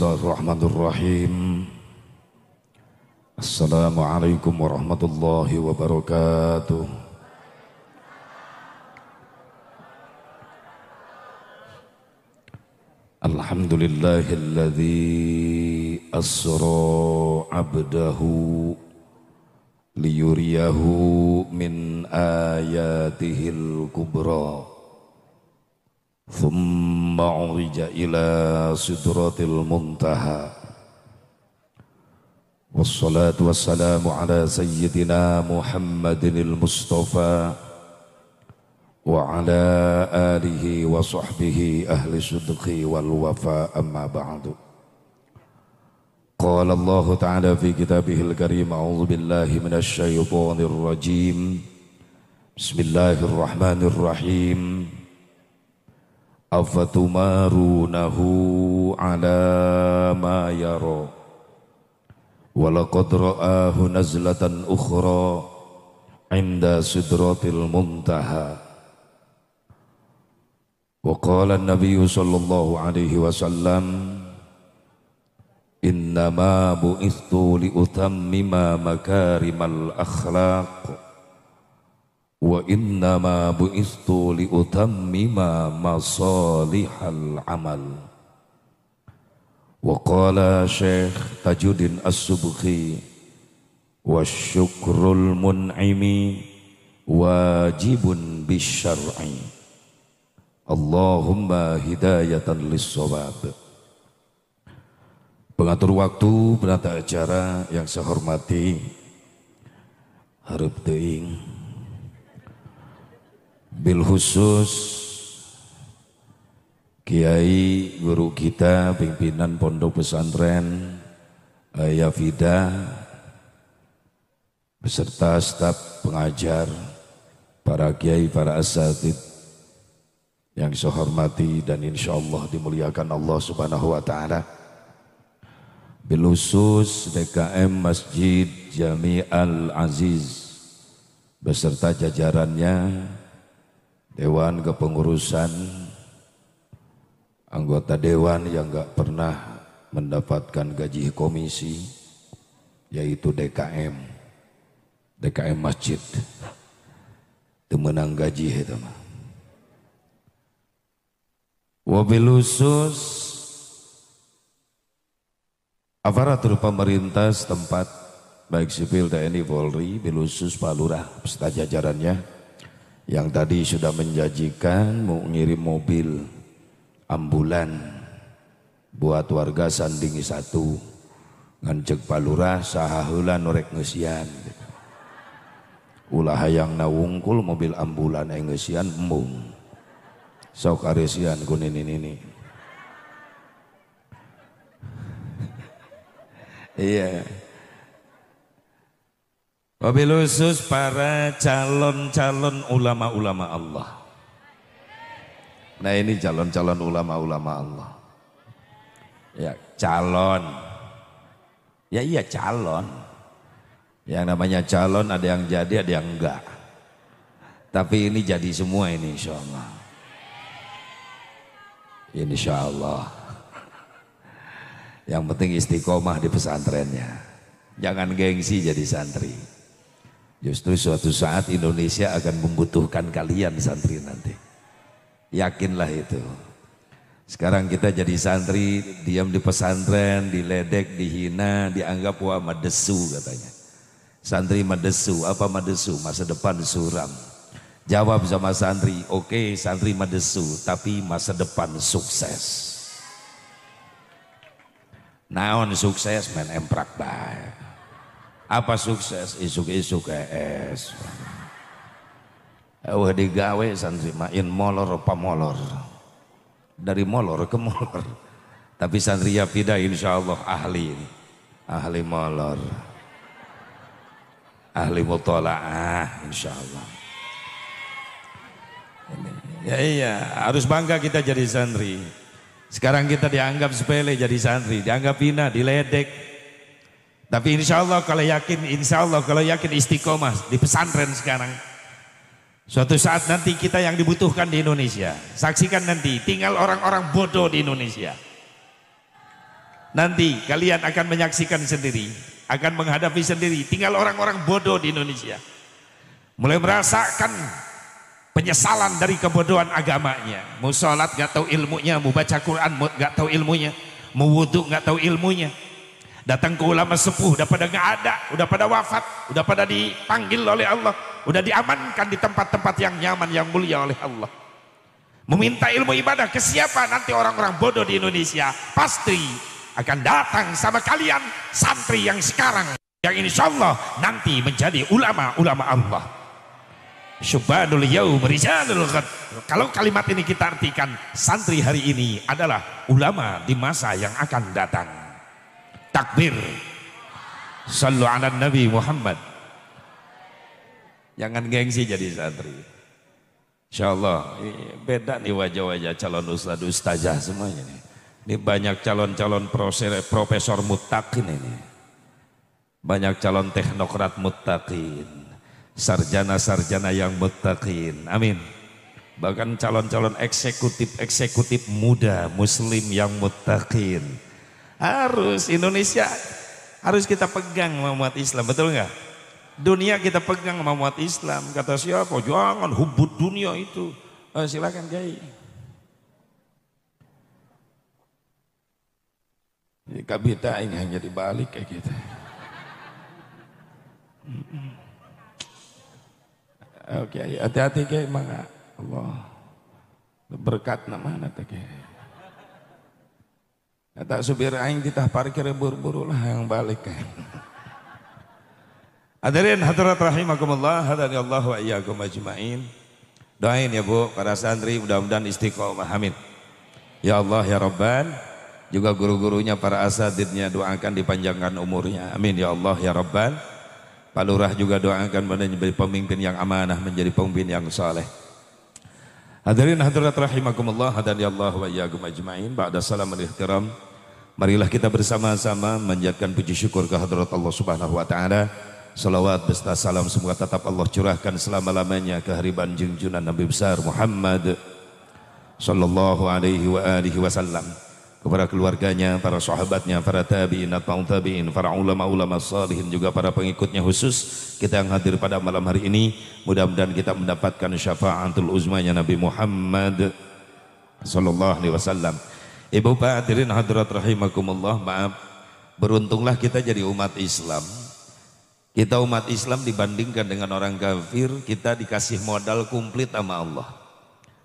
Bismillahirrahmanirrahim. Assalamualaikum warahmatullahi wabarakatuh. Alhamdulillahilladzi asra abdahu liyuriyahu min ayatihil kubra. ثم عرج إلى سدرة المنتهى والصلاة والسلام على سيدنا محمد المصطفى وعلى آله وصحبه أهل الصدق والوفاء أما بعد قال الله تعالى في كتابه الكريم أعوذ بالله من الشيطان الرجيم بسم الله الرحمن الرحيم afatumarunahu ala ma yara walaqad ra'ahu nazlatan ukhra inda sidratil muntaha wa qala an-nabiy sallallahu alaihi wasallam innama bu'istu li utammima makarimal akhlaq wa inna ma bu'istu li utammima masalihal amal wa qala syekh tajuddin as-subhi wa syukrul mun'imi wajibun bisyar'i Allahumma hidayatan lissawab Pengatur waktu penata acara yang saya hormati harap teing bil khusus Kiai guru kita pimpinan pondok pesantren eh, Yafida beserta staf pengajar para kiai para asatid yang saya hormati dan insya Allah dimuliakan Allah subhanahu wa ta'ala Bilusus DKM Masjid Jami Al Aziz beserta jajarannya Dewan kepengurusan anggota dewan yang gak pernah mendapatkan gaji komisi yaitu DKM DKM masjid temenang gaji itu mah wabilusus aparatur pemerintah setempat baik sipil TNI Polri bilusus Pak Lurah beserta yang tadi sudah menjanjikan mau ngirim mobil ambulan buat warga Sandingi satu ngancek palura sahahula norek ngesian ulah yang nawungkul mobil ambulan ngesian mung, sok aresian kunin ini ini iya yeah. Wabil khusus para calon-calon ulama-ulama Allah. Nah ini calon-calon ulama-ulama Allah. Ya calon. Ya iya calon. Yang namanya calon ada yang jadi ada yang enggak. Tapi ini jadi semua ini insya Allah. Insya Allah. Yang penting istiqomah di pesantrennya. Jangan gengsi jadi santri. Justru suatu saat Indonesia akan membutuhkan kalian santri nanti. Yakinlah itu. Sekarang kita jadi santri, diam di pesantren, diledek, dihina, dianggap wah madesu katanya. Santri madesu, apa madesu? Masa depan suram. Jawab sama santri, oke okay, santri madesu, tapi masa depan sukses. Naon sukses men emprak baik. Apa sukses isuk-isuk es. Wah eh, digawe santri main molor molor Dari molor ke molor. Tapi santri pida insya Allah ahli Ahli molor. Ahli mutola'ah insya Allah. Ya iya harus bangga kita jadi santri. Sekarang kita dianggap sepele jadi santri. Dianggap hina, diledek, tapi insya Allah kalau yakin, insya Allah kalau yakin istiqomah di pesantren sekarang. Suatu saat nanti kita yang dibutuhkan di Indonesia. Saksikan nanti, tinggal orang-orang bodoh di Indonesia. Nanti kalian akan menyaksikan sendiri, akan menghadapi sendiri. Tinggal orang-orang bodoh di Indonesia. Mulai merasakan penyesalan dari kebodohan agamanya. Mau sholat gak tahu ilmunya, mau baca Quran gak tahu ilmunya, mau wudhu gak tahu ilmunya. Datang ke ulama sepuh, udah pada nggak ada, udah pada wafat, udah pada dipanggil oleh Allah, udah diamankan di tempat-tempat yang nyaman, yang mulia oleh Allah. Meminta ilmu ibadah ke siapa nanti orang-orang bodoh di Indonesia pasti akan datang sama kalian santri yang sekarang yang insya Allah nanti menjadi ulama-ulama Allah. Syubanul yaum rijalul Kalau kalimat ini kita artikan santri hari ini adalah ulama di masa yang akan datang. Takbir. Sallu ala Nabi Muhammad. Jangan gengsi jadi santri. Insya Allah, beda nih wajah-wajah calon ustad ustazah semuanya nih. Ini banyak calon-calon profesor mutakin ini. Banyak calon teknokrat mutakin. Sarjana-sarjana yang mutakin. Amin bahkan calon-calon eksekutif-eksekutif muda muslim yang mutakin harus Indonesia harus kita pegang memuat Islam, betul nggak? Dunia kita pegang memuat Islam. Kata siapa? Jangan hubut dunia itu. Oh, silakan Kiai. Jadi kabita ya, ini hanya dibalik kayak kita. Oke, okay, hati-hati kayak mana Allah berkat nama nanti kayak. Kata supir aing kita parkir buru-buru lah yang balik. Hadirin hadirat rahimakumullah, hadani Allah wa iyyakum ajmain. Doain ya Bu para santri mudah-mudahan istiqomah amin. Ya Allah ya Rabban, juga guru-gurunya para asatidnya doakan dipanjangkan umurnya. Amin ya Allah ya Rabban. Pak Lurah juga doakan menjadi pemimpin yang amanah, menjadi pemimpin yang saleh. Hadirin hadirat rahimakumullah, hadani Allah wa iyyakum ajmain. Ba'da salam al-ihtiram. Marilah kita bersama-sama menjadikan puji syukur kehadrat Allah Subhanahu wa taala. Salawat beserta salam semoga tetap Allah curahkan selama-lamanya ke hariban junjunan Nabi besar Muhammad sallallahu alaihi wa alihi wasallam kepada keluarganya, para sahabatnya, para tabi'in, tabi'in, tabi'in, para ulama-ulama salihin juga para pengikutnya khusus kita yang hadir pada malam hari ini mudah-mudahan kita mendapatkan syafaatul uzmanya Nabi Muhammad sallallahu alaihi wasallam. Ibu Pak hadirin hadirat rahimakumullah, maaf. Beruntunglah kita jadi umat Islam. Kita umat Islam dibandingkan dengan orang kafir, kita dikasih modal kumplit sama Allah.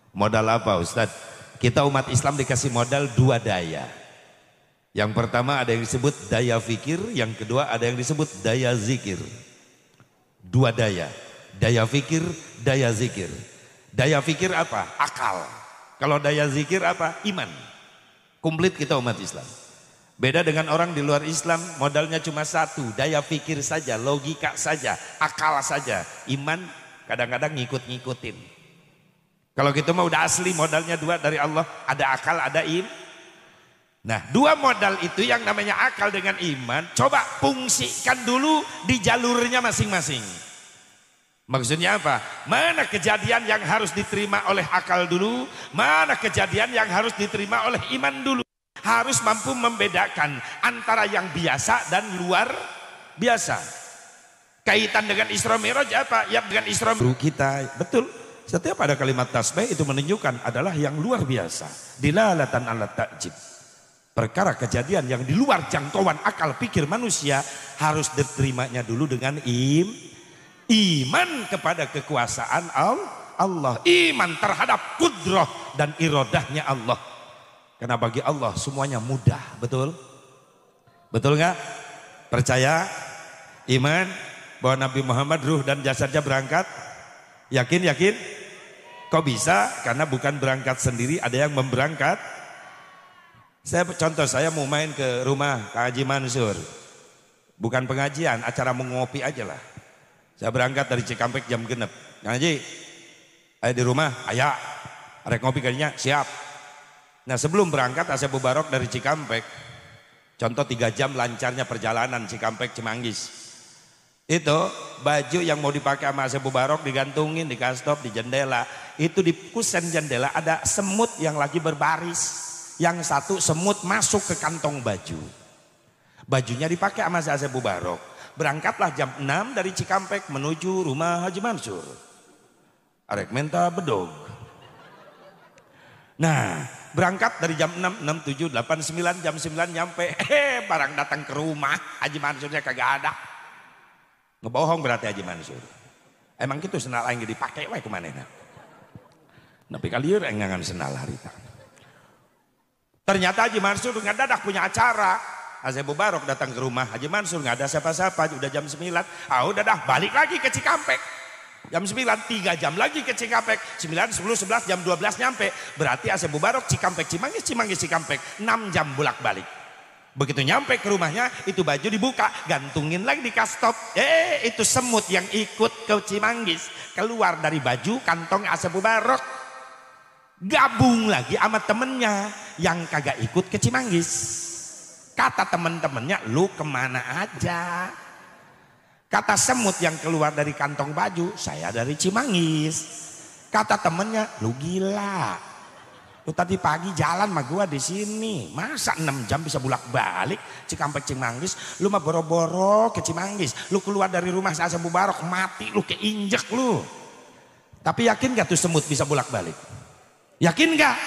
Modal apa Ustaz? Kita umat Islam dikasih modal dua daya. Yang pertama ada yang disebut daya fikir, yang kedua ada yang disebut daya zikir. Dua daya, daya fikir, daya zikir. Daya fikir apa? Akal. Kalau daya zikir apa? Iman. Komplit kita umat Islam. Beda dengan orang di luar Islam, modalnya cuma satu, daya pikir saja, logika saja, akal saja. Iman kadang-kadang ngikut-ngikutin. Kalau gitu mah udah asli modalnya dua dari Allah, ada akal, ada im. Nah, dua modal itu yang namanya akal dengan iman, coba fungsikan dulu di jalurnya masing-masing. Maksudnya apa? Mana kejadian yang harus diterima oleh akal dulu, mana kejadian yang harus diterima oleh iman dulu harus mampu membedakan antara yang biasa dan luar biasa. Kaitan dengan Isra Miraj apa? Ya dengan Isra Miraj kita. Betul. Setiap ada kalimat tasbih itu menunjukkan adalah yang luar biasa. Dilalatan alat takjib. Perkara kejadian yang di luar jangkauan akal pikir manusia harus diterimanya dulu dengan im, iman kepada kekuasaan Allah. Allah iman terhadap kudroh dan irodahnya Allah karena bagi Allah semuanya mudah, betul? Betul nggak? Percaya? Iman? Bahwa Nabi Muhammad ruh dan jasadnya berangkat? Yakin, yakin? Kok bisa? Karena bukan berangkat sendiri, ada yang memberangkat. Saya contoh saya mau main ke rumah Kak Haji Mansur. Bukan pengajian, acara mengopi aja lah. Saya berangkat dari Cikampek jam genep. Kak Haji, ayo di rumah, ayak. Ada ngopi kayaknya, siap. Nah sebelum berangkat Asep Mubarok dari Cikampek, contoh tiga jam lancarnya perjalanan Cikampek Cimanggis. Itu baju yang mau dipakai sama Asep Mubarok digantungin di kastop di jendela. Itu di kusen jendela ada semut yang lagi berbaris. Yang satu semut masuk ke kantong baju. Bajunya dipakai sama Asep Mubarok berangkatlah jam 6 dari Cikampek menuju rumah Haji Mansur. Arek menta bedog. Nah, Berangkat dari jam 6, 6, 7, 8, 9, jam 9 nyampe. Eh barang datang ke rumah. Haji Mansurnya kagak ada. Ngebohong berarti Haji Mansur. Emang gitu senal yang dipakai wah kemana ini? Tapi kali ini ngangan senal harita. Ternyata Haji Mansur nggak dadak punya acara. Haji Barok datang ke rumah Haji Mansur nggak ada siapa-siapa udah jam 9. Ah udah dah balik lagi ke Cikampek. Jam 9, 3 jam lagi ke Cikampek. 9, 10, 11, jam 12 nyampe. Berarti Asep Mubarok, Cikampek, Cimanggis, Cimanggis, Cikampek. 6 jam bolak-balik. Begitu nyampe ke rumahnya, itu baju dibuka, gantungin lagi di kastop. Eh, itu semut yang ikut ke Cimanggis. Keluar dari baju kantong Asep Mubarok. Gabung lagi sama temennya yang kagak ikut ke Cimanggis. Kata temen-temennya, lu kemana aja? Kata semut yang keluar dari kantong baju, saya dari Cimanggis. Kata temennya, lu gila. Lu tadi pagi jalan sama gua di sini. Masa 6 jam bisa bulak balik Cikampek Cimanggis, lu mah boro-boro ke Cimanggis. Lu keluar dari rumah saya Barok mati lu keinjek lu. Tapi yakin gak tuh semut bisa bulak balik Yakin gak?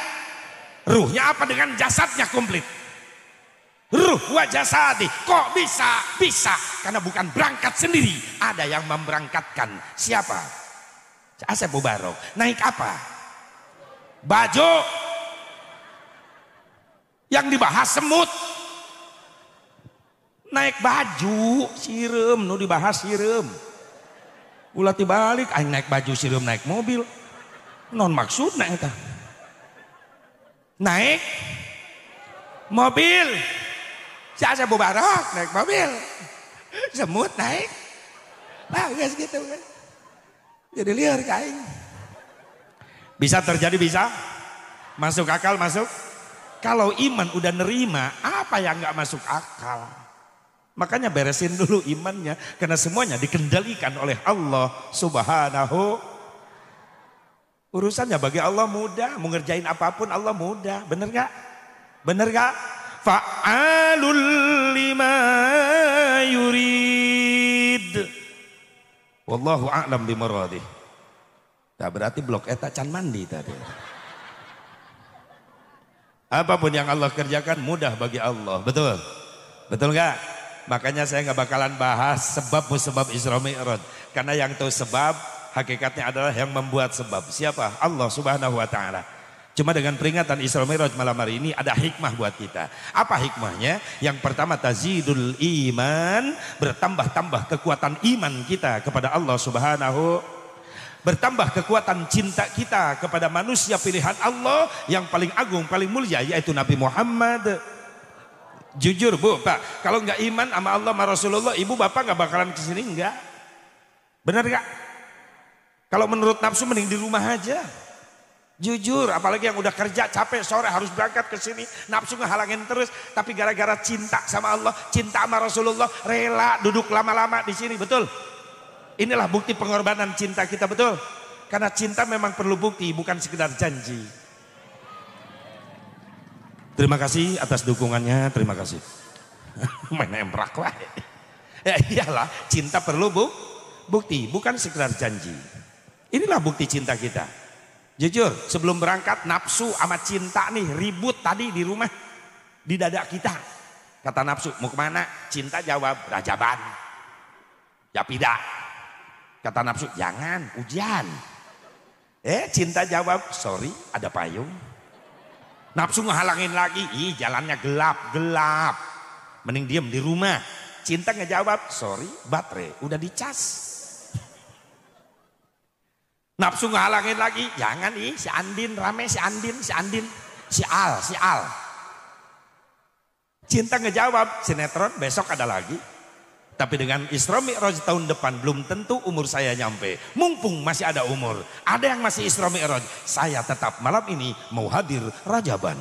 Ruhnya apa dengan jasadnya komplit? Ruh wajah sadi. Kok bisa? Bisa. Karena bukan berangkat sendiri. Ada yang memberangkatkan. Siapa? Asep Mubarok. Naik apa? Baju. Yang dibahas semut. Naik baju. Sirem. Nuh dibahas sirem. Ulat dibalik. Aing naik baju sirem naik mobil. Non maksud naik. Naik. Mobil. Saya bubarok naik mobil. Semut naik. bagus gitu kan. Jadi liar kain. Bisa terjadi bisa? Masuk akal masuk? Kalau iman udah nerima, apa yang nggak masuk akal? Makanya beresin dulu imannya karena semuanya dikendalikan oleh Allah Subhanahu Urusannya bagi Allah mudah, mengerjain apapun Allah mudah, bener gak? Bener gak? fa'alul lima yurid wallahu a'lam maradih tak berarti blok eta can mandi tadi apapun yang Allah kerjakan mudah bagi Allah betul betul enggak Makanya saya enggak bakalan bahas sebab sebab Isra Mi'raj. Karena yang tahu sebab hakikatnya adalah yang membuat sebab. Siapa? Allah Subhanahu wa taala. Cuma dengan peringatan Isra Mi'raj malam hari ini ada hikmah buat kita. Apa hikmahnya? Yang pertama tazidul iman, bertambah-tambah kekuatan iman kita kepada Allah Subhanahu bertambah kekuatan cinta kita kepada manusia pilihan Allah yang paling agung, paling mulia yaitu Nabi Muhammad. Jujur Bu, Pak, kalau nggak iman sama Allah sama Rasulullah, Ibu Bapak nggak bakalan kesini nggak? Benar nggak? Kalau menurut nafsu mending di rumah aja. Jujur, apalagi yang udah kerja capek sore harus berangkat ke sini, nafsu ngehalangin terus, tapi gara-gara cinta sama Allah, cinta sama Rasulullah, rela duduk lama-lama di sini, betul? Inilah bukti pengorbanan cinta kita, betul? Karena cinta memang perlu bukti, bukan sekedar janji. Terima kasih atas dukungannya, terima kasih. Main emprak lah. Ya iyalah, cinta perlu bukti, bukan sekedar janji. Inilah bukti cinta kita. Jujur, sebelum berangkat nafsu sama cinta nih ribut tadi di rumah. Di dada kita. Kata nafsu, mau kemana? Cinta jawab, Rajaban. tidak. Ya Kata nafsu, jangan, Ujian. Eh, cinta jawab, sorry, ada payung. Nafsu ngehalangin lagi, ih jalannya gelap, gelap. Mending diem di rumah. Cinta ngejawab, sorry, baterai udah dicas. Nafsu ngalangin lagi. Jangan nih si Andin rame si Andin si Andin si Al si Al. Cinta ngejawab sinetron besok ada lagi. Tapi dengan Isra Mi'raj tahun depan belum tentu umur saya nyampe. Mumpung masih ada umur. Ada yang masih Isra Mi'raj. Saya tetap malam ini mau hadir Rajaban.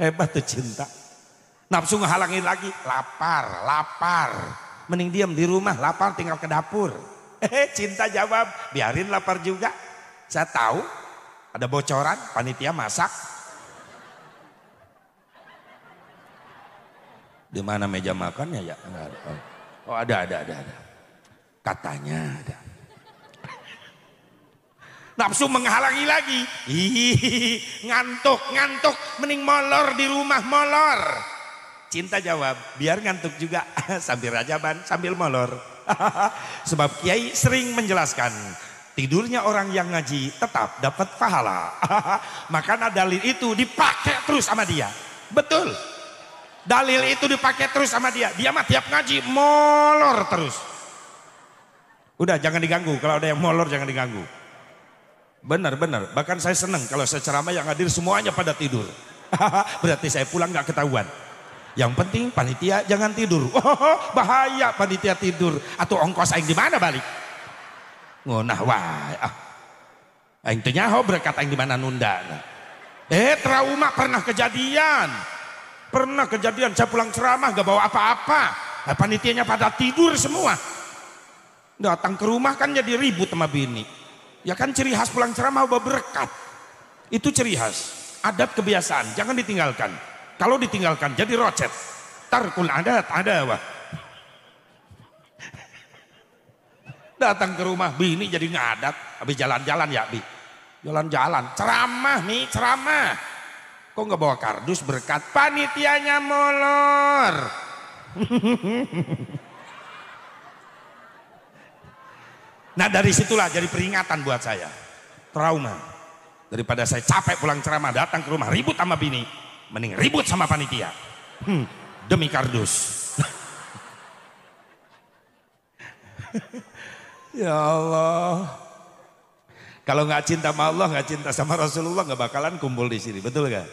Hebat tuh cinta. Nafsu ngehalangin lagi. Lapar, lapar. Mending diam di rumah. Lapar tinggal ke dapur. Eh, cinta jawab, biarin lapar juga. Saya tahu ada bocoran, panitia masak. Di mana meja makannya ya? Oh. oh ada, ada, ada, ada. Katanya ada. Nafsu menghalangi lagi. Hihihi, ngantuk, ngantuk. Mending molor di rumah, molor. Cinta jawab, biar ngantuk juga. sambil rajaban, sambil molor. Sebab kiai sering menjelaskan tidurnya orang yang ngaji tetap dapat pahala. Maka dalil itu dipakai terus sama dia. Betul. Dalil itu dipakai terus sama dia. Dia mah tiap ngaji molor terus. Udah jangan diganggu. Kalau ada yang molor jangan diganggu. Benar, benar. Bahkan saya senang kalau saya ceramah yang hadir semuanya pada tidur. Berarti saya pulang gak ketahuan. Yang penting panitia jangan tidur. Oh, bahaya panitia tidur atau ongkos aing di mana balik? Ngonah wae ah. Aing teu nyaho berkat aing di mana nunda. Eh trauma pernah kejadian. Pernah kejadian saya pulang ceramah gak bawa apa-apa. Nah, panitianya pada tidur semua. Datang ke rumah kan jadi ribut sama bini. Ya kan ciri khas pulang ceramah bawa berkat. Itu ciri khas. Adab kebiasaan jangan ditinggalkan. Kalau ditinggalkan jadi rocet. Tarkul adat apa? Datang ke rumah bini jadi ngadat. Habis jalan-jalan ya bi. Jalan-jalan. Ceramah mi ceramah. Kok nggak bawa kardus berkat panitianya molor. Nah dari situlah jadi peringatan buat saya. Trauma. Daripada saya capek pulang ceramah datang ke rumah ribut sama bini mending ribut sama panitia. Hmm, demi kardus. ya Allah. Kalau nggak cinta sama Allah, nggak cinta sama Rasulullah, nggak bakalan kumpul di sini. Betul nggak?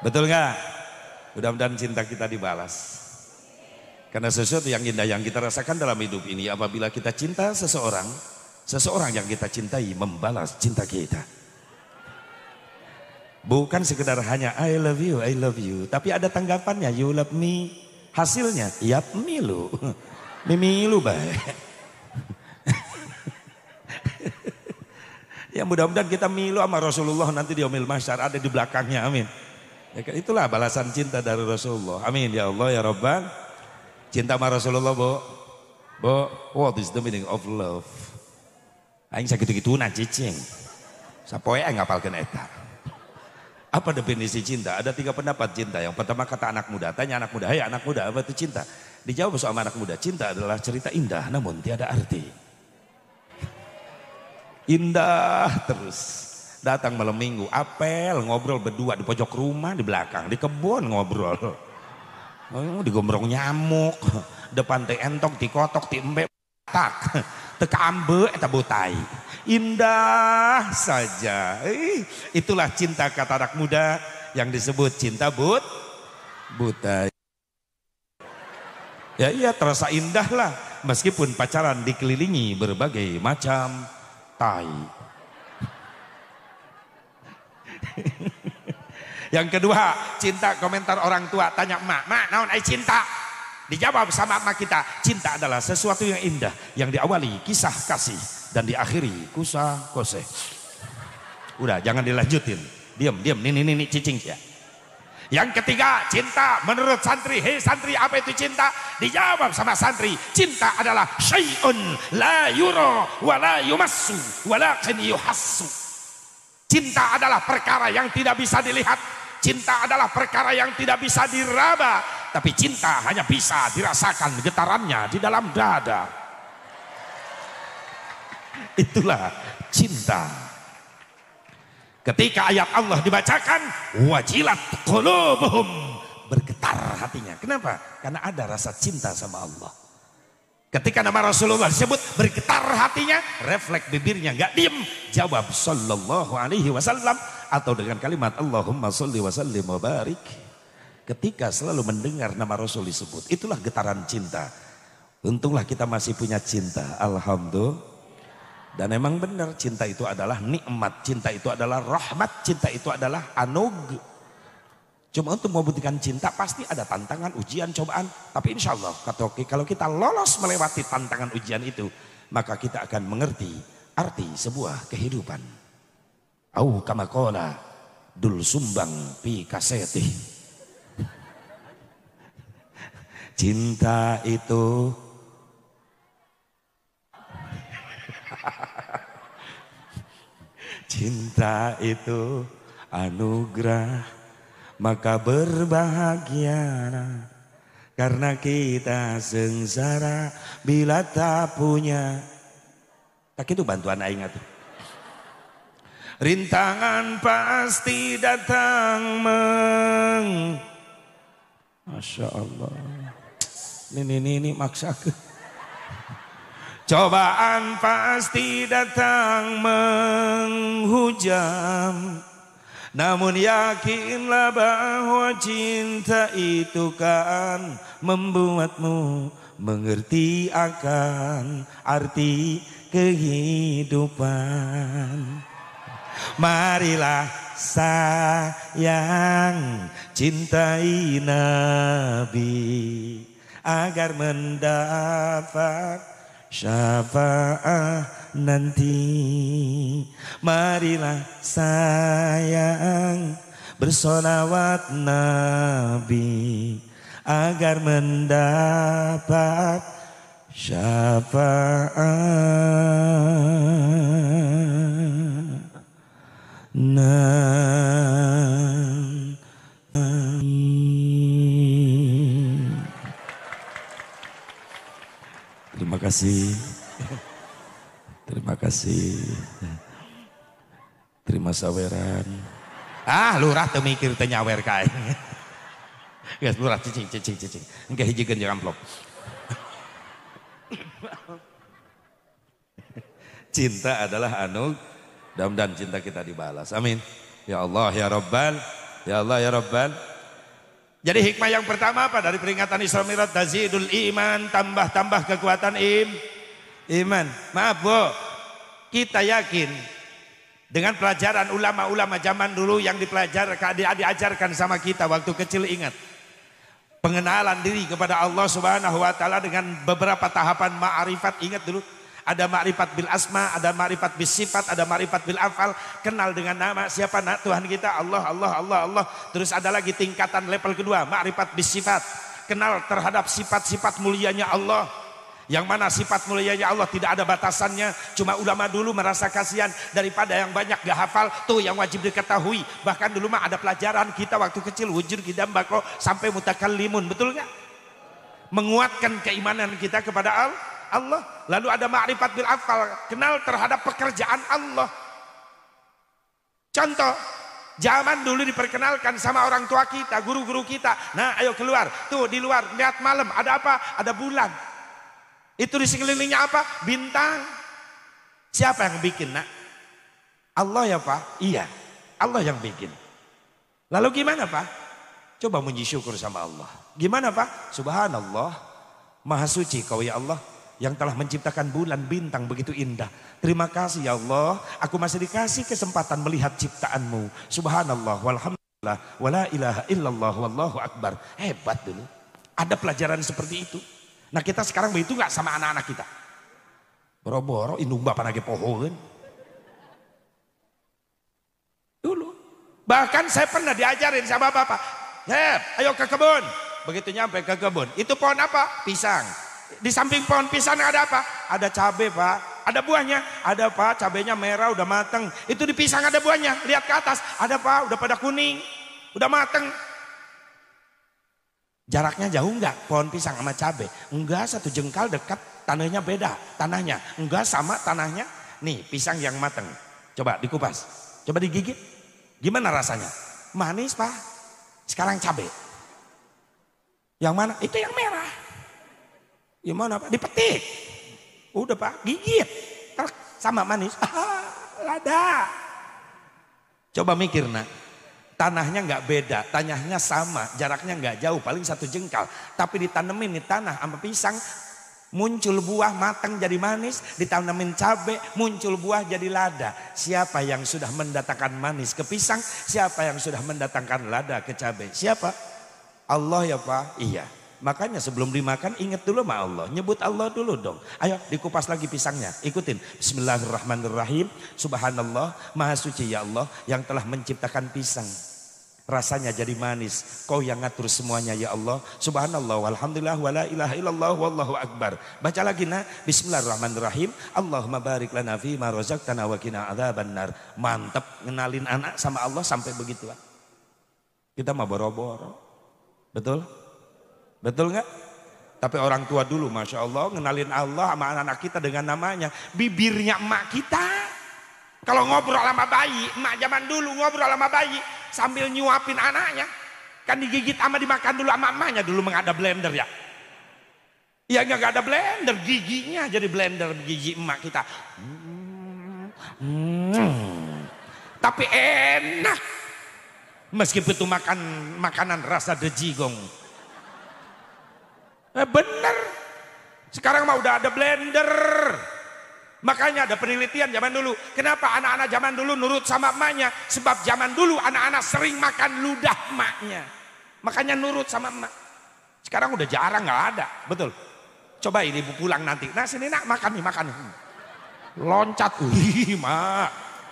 Betul nggak? Mudah-mudahan cinta kita dibalas. Karena sesuatu yang indah yang kita rasakan dalam hidup ini apabila kita cinta seseorang, seseorang yang kita cintai membalas cinta kita. Bukan sekedar hanya I love you, I love you. Tapi ada tanggapannya, you love me. Hasilnya, yap milu. Mimilu baik. ya mudah-mudahan kita milu sama Rasulullah nanti di Omil Masyar. Ada di belakangnya, amin. Ya, kan? Itulah balasan cinta dari Rasulullah. Amin ya Allah ya Rabban. Cinta sama Rasulullah, Bu. Bu, what is the meaning of love? Aing sakit gitu, na cicing. Sapoe aing ngapalkeun eta. Apa definisi cinta? Ada tiga pendapat cinta. Yang pertama kata anak muda. Tanya anak muda, hei anak muda apa itu cinta? Dijawab sama anak muda, cinta adalah cerita indah namun tiada arti. Indah terus. Datang malam minggu, apel, ngobrol berdua di pojok rumah, di belakang, di kebun ngobrol. Oh, digombrong nyamuk, depan teh entok, tikotok, ti tak. Tekambe eta butai Indah saja. itulah cinta kata anak muda yang disebut cinta but butai. Ya iya terasa indah lah meskipun pacaran dikelilingi berbagai macam tai. Yang kedua, cinta komentar orang tua. Tanya emak, mak naon ai cinta? Dijawab sama anak kita, cinta adalah sesuatu yang indah yang diawali kisah kasih dan diakhiri kusa kose. Udah, jangan dilanjutin. Diam, diam. Nini, nini, cicing ya. Yang ketiga, cinta menurut santri. Hei santri, apa itu cinta? Dijawab sama santri. Cinta adalah syai'un la yuro wa la yumassu walakin yuhassu. Cinta adalah perkara yang tidak bisa dilihat. Cinta adalah perkara yang tidak bisa diraba tapi cinta hanya bisa dirasakan getarannya di dalam dada. Itulah cinta. Ketika ayat Allah dibacakan, wajilat qulubuhum bergetar hatinya. Kenapa? Karena ada rasa cinta sama Allah. Ketika nama Rasulullah disebut bergetar hatinya, refleks bibirnya nggak diem. Jawab sallallahu alaihi wasallam atau dengan kalimat Allahumma salli wa sallim wa barik ketika selalu mendengar nama Rasul disebut. Itulah getaran cinta. Untunglah kita masih punya cinta. Alhamdulillah. Dan emang benar cinta itu adalah nikmat, cinta itu adalah rahmat, cinta itu adalah anug. Cuma untuk membuktikan cinta pasti ada tantangan, ujian, cobaan. Tapi insya Allah kalau kita lolos melewati tantangan ujian itu, maka kita akan mengerti arti sebuah kehidupan. Au kamakola dul sumbang pi kasetih. Cinta itu Cinta itu anugerah Maka berbahagia karena kita sengsara bila tak punya. Tak itu bantuan aing Rintangan pasti datang meng. Masya Allah. Ini ini maksa ke. Cobaan pasti datang menghujam. Namun yakinlah bahwa cinta itu kan membuatmu mengerti akan arti kehidupan. Marilah sayang cintai Nabi agar mendapat syafaat nanti marilah sayang bersolawat nabi agar mendapat syafaat Nah. kasih. Terima kasih. Terima saweran. Ah, lurah teu mikir teu nyawer kae. Geus lurah cicing cicing cicing. Engke hijikeun jeung amplop. Cinta adalah anu dan cinta kita dibalas. Amin. Ya Allah ya Rabbal, ya Allah ya Rabbal. Jadi hikmah yang pertama apa dari peringatan Isra Mi'raj tazidul iman, tambah-tambah kekuatan im iman. Maaf, Bu. Kita yakin dengan pelajaran ulama-ulama zaman dulu yang dipelajar diajarkan sama kita waktu kecil ingat pengenalan diri kepada Allah Subhanahu wa taala dengan beberapa tahapan ma'rifat ingat dulu ada makrifat bil asma, ada makrifat bis sifat, ada makrifat bil afal. Kenal dengan nama siapa nak Tuhan kita Allah, Allah, Allah, Allah. Terus ada lagi tingkatan level kedua, makrifat bis sifat. Kenal terhadap sifat-sifat mulianya Allah. Yang mana sifat mulianya Allah tidak ada batasannya. Cuma ulama dulu merasa kasihan daripada yang banyak gak hafal. Tuh yang wajib diketahui. Bahkan dulu mah ada pelajaran kita waktu kecil. Wujud kidam bako sampai mutakal limun, Betul gak? Menguatkan keimanan kita kepada Allah. Allah, lalu ada ma'rifat bil afal, kenal terhadap pekerjaan Allah. Contoh, zaman dulu diperkenalkan sama orang tua kita, guru-guru kita. Nah, ayo keluar. Tuh di luar lihat malam, ada apa? Ada bulan. Itu di sekelilingnya apa? Bintang. Siapa yang bikin, Nak? Allah ya, Pak? Iya. Allah yang bikin. Lalu gimana, Pak? Coba menyisyukur sama Allah. Gimana Pak? Subhanallah. Maha suci kau ya Allah yang telah menciptakan bulan bintang begitu indah. Terima kasih ya Allah, aku masih dikasih kesempatan melihat ciptaanmu. Subhanallah, walhamdulillah, wala ilaha illallah, wallahu akbar. Hebat dulu. Ada pelajaran seperti itu. Nah kita sekarang begitu nggak sama anak-anak kita? Boro-boro indung bapak nage pohon. Kan? Dulu. Bahkan saya pernah diajarin sama bapak. Hei, ayo ke kebun. Begitu nyampe ke kebun. Itu pohon apa? Pisang. Di samping pohon pisang ada apa? Ada cabai pak. Ada buahnya? Ada pak, cabainya merah udah mateng. Itu di pisang ada buahnya. Lihat ke atas. Ada pak, udah pada kuning. Udah mateng. Jaraknya jauh enggak pohon pisang sama cabai? Enggak satu jengkal dekat tanahnya beda tanahnya. Enggak sama tanahnya. Nih pisang yang mateng. Coba dikupas. Coba digigit. Gimana rasanya? Manis pak. Sekarang cabai. Yang mana? Itu yang merah. Gimana ya Pak? Dipetik. Udah Pak, gigit. Terus sama manis. Ah, lada. Coba mikir nak. Tanahnya nggak beda, tanahnya sama, jaraknya nggak jauh, paling satu jengkal. Tapi ditanemin di tanah sama pisang, muncul buah matang jadi manis, ditanemin cabe, muncul buah jadi lada. Siapa yang sudah mendatangkan manis ke pisang? Siapa yang sudah mendatangkan lada ke cabe? Siapa? Allah ya Pak. Iya. Makanya sebelum dimakan ingat dulu sama Allah. Nyebut Allah dulu dong. Ayo dikupas lagi pisangnya. Ikutin. Bismillahirrahmanirrahim. Subhanallah. Maha suci ya Allah yang telah menciptakan pisang. Rasanya jadi manis. Kau yang ngatur semuanya ya Allah. Subhanallah alhamdulillah wala ilaha illallah wallahu akbar. Baca lagi nah. Bismillahirrahmanirrahim. Allahumma barik lana fi ma razaqtana wa qina Mantap ngenalin anak sama Allah sampai begitu. Kita mah boro-boro. Betul? Betul nggak? Tapi orang tua dulu, masya Allah, ngenalin Allah sama anak-anak kita dengan namanya. Bibirnya emak kita. Kalau ngobrol sama bayi, emak zaman dulu ngobrol sama bayi sambil nyuapin anaknya. Kan digigit sama dimakan dulu sama emaknya dulu mengada blender ya. Ya nggak ada blender, giginya jadi blender gigi emak kita. Hmm, hmm. Tapi enak. Meskipun itu makan makanan rasa dejigong. Eh, bener. Sekarang mah udah ada blender. Makanya ada penelitian zaman dulu. Kenapa anak-anak zaman dulu nurut sama emaknya? Sebab zaman dulu anak-anak sering makan ludah emaknya. Makanya nurut sama emak. Sekarang udah jarang nggak ada, betul. Coba ini ibu pulang nanti. Nah sini nak makan nih makan. Hmm. Loncat, wih mak.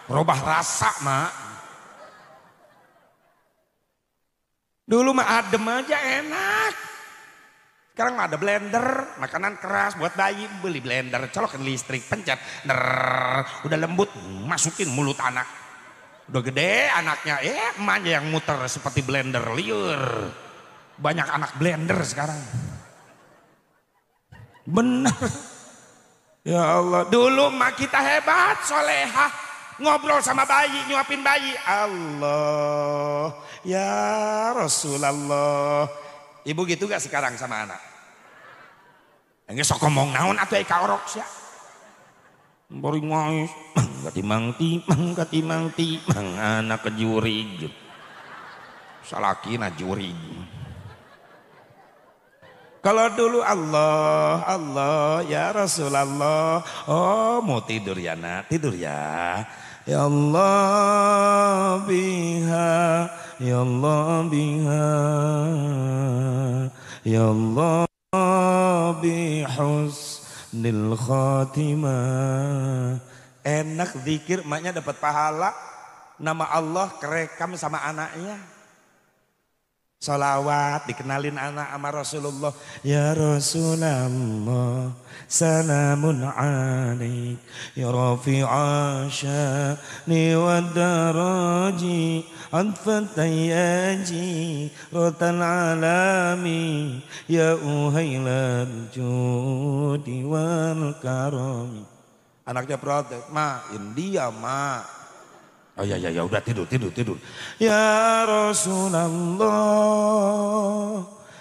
Robah rasa mak. Dulu mah adem aja enak. Sekarang ada blender, makanan keras buat bayi, beli blender, colokin listrik, pencet, ner, udah lembut, masukin mulut anak. Udah gede anaknya, eh emaknya yang muter seperti blender liur. Banyak anak blender sekarang. Bener. Ya Allah, dulu mak kita hebat, solehah. Ngobrol sama bayi, nyuapin bayi. Allah, ya Rasulullah. Ibu gitu gak sekarang sama anak? Enggak sok ngomong naon atau eka orok sih. Bari ngais, mang katimang timang katimang timang anak kejurig. Salaki na juri. Kalau dulu Allah, Allah, ya Rasulullah. Oh mau tidur ya nak, tidur ya. Ya Allah biha يا الله بها يا الله بحسن الخاتمة enak zikir maknya dapat pahala nama Allah kerekam sama anaknya Salawat dikenalin anak sama Rasulullah. Ya Rasulullah, salamun alaik. Ya Rafi'a syani wa daraji. Anfatan yaji, rotan alami. Ya uhailan judi wal karami. Anaknya protes, ma, India, ma. Oh ya ya ya udah tidur tidur tidur. Ya Rasulullah